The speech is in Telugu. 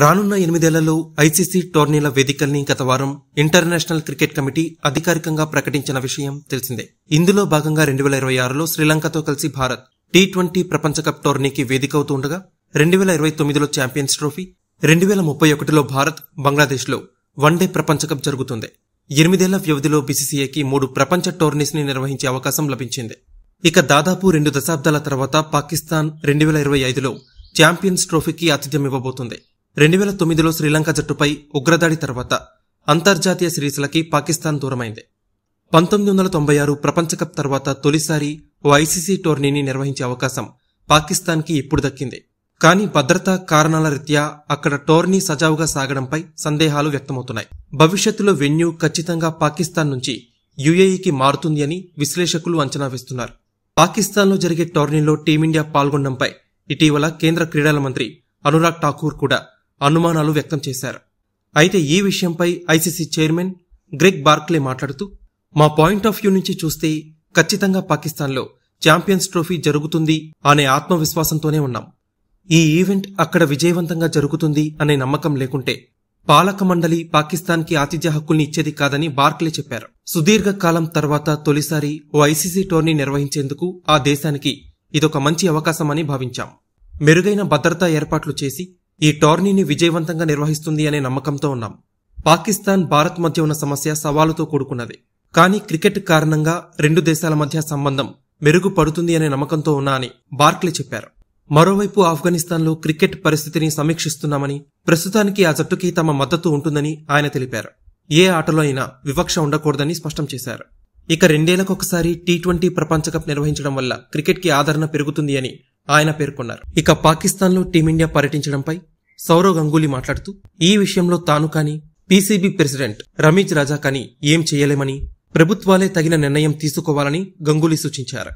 రానున్న ఎనిమిదేళ్లలో ఐసీసీ టోర్నీల వేదికల్ని గత వారం ఇంటర్నేషనల్ క్రికెట్ కమిటీ అధికారికంగా ప్రకటించిన విషయం తెలిసిందే ఇందులో భాగంగా రెండు వేల ఇరవై ఆరులో శ్రీలంకతో కలిసి భారత్ టీ ట్వంటీ ప్రపంచ కప్ టోర్నీకి వేదిక అవుతుండగా ఉండగా రెండు వేల ఇరవై తొమ్మిదిలో ఛాంపియన్స్ ట్రోఫీ రెండు వేల ముప్పై ఒకటిలో భారత్ బంగ్లాదేశ్లో వన్డే ప్రపంచ కప్ జరుగుతుంది ఎనిమిదేళ్ల వ్యవధిలో బీసీసీఐకి మూడు ప్రపంచ టోర్నీస్ ని నిర్వహించే అవకాశం లభించింది ఇక దాదాపు రెండు దశాబ్దాల తర్వాత పాకిస్తాన్ రెండు వేల ఇరవై ఐదులో ఛాంపియన్స్ ట్రోఫీకి ఆతిథ్యం ఇవ్వబోతుంది రెండు వేల తొమ్మిదిలో శ్రీలంక జట్టుపై ఉగ్రదాడి తర్వాత అంతర్జాతీయ సిరీస్లకి పాకిస్తాన్ దూరమైంది పంతొమ్మిది వందల తొంభై ఆరు ప్రపంచకప్ తర్వాత తొలిసారి ఓ ఐసీసీ టోర్నీని నిర్వహించే అవకాశం పాకిస్తాన్కి ఇప్పుడు దక్కింది కానీ భద్రతా కారణాల రీత్యా అక్కడ టోర్నీ సజావుగా సాగడంపై సందేహాలు వ్యక్తమవుతున్నాయి భవిష్యత్తులో వెన్యూ ఖచ్చితంగా పాకిస్తాన్ నుంచి యుఏఈకి మారుతుంది అని విశ్లేషకులు అంచనా వేస్తున్నారు పాకిస్తాన్లో జరిగే టోర్నీలో టీమిండియా పాల్గొనడంపై ఇటీవల కేంద్ర క్రీడల మంత్రి అనురాగ్ ఠాకూర్ కూడా అనుమానాలు వ్యక్తం చేశారు అయితే ఈ విషయంపై ఐసీసీ చైర్మన్ గ్రెగ్ బార్క్లే మాట్లాడుతూ మా పాయింట్ ఆఫ్ వ్యూ నుంచి చూస్తే ఖచ్చితంగా పాకిస్తాన్లో ఛాంపియన్స్ ట్రోఫీ జరుగుతుంది అనే ఆత్మవిశ్వాసంతోనే ఉన్నాం ఈ ఈవెంట్ అక్కడ విజయవంతంగా జరుగుతుంది అనే నమ్మకం లేకుంటే పాలక మండలి పాకిస్తాన్కి ఆతిథ్య హక్కుల్ని ఇచ్చేది కాదని బార్క్లే చెప్పారు సుదీర్ఘ కాలం తర్వాత తొలిసారి ఓ ఐసీసీ టోర్నీ నిర్వహించేందుకు ఆ దేశానికి ఇదొక మంచి అవకాశమని భావించాం మెరుగైన భద్రతా ఏర్పాట్లు చేసి ఈ టోర్నీని విజయవంతంగా నిర్వహిస్తుంది అనే నమ్మకంతో ఉన్నాం పాకిస్తాన్ భారత్ మధ్య ఉన్న సమస్య సవాలుతో కూడుకున్నది కానీ క్రికెట్ కారణంగా రెండు దేశాల మధ్య సంబంధం మెరుగుపడుతుంది అనే నమ్మకంతో ఉన్నా అని బార్క్లే చెప్పారు మరోవైపు ఆఫ్ఘనిస్తాన్లో క్రికెట్ పరిస్థితిని సమీక్షిస్తున్నామని ప్రస్తుతానికి ఆ జట్టుకి తమ మద్దతు ఉంటుందని ఆయన తెలిపారు ఏ ఆటలో అయినా వివక్ష ఉండకూడదని స్పష్టం చేశారు ఇక రెండేళ్లకొకసారి టీ ట్వంటీ ప్రపంచకప్ నిర్వహించడం వల్ల క్రికెట్కి ఆదరణ పెరుగుతుంది అని ఆయన పేర్కొన్నారు ఇక పాకిస్తాన్లో టీమిండియా పర్యటించడంపై సౌరవ్ గంగూలీ మాట్లాడుతూ ఈ విషయంలో తాను కానీ పీసీబీ ప్రెసిడెంట్ రమేష్ రాజా కానీ ఏం చేయలేమని ప్రభుత్వాలే తగిన నిర్ణయం తీసుకోవాలని గంగూలీ సూచించారు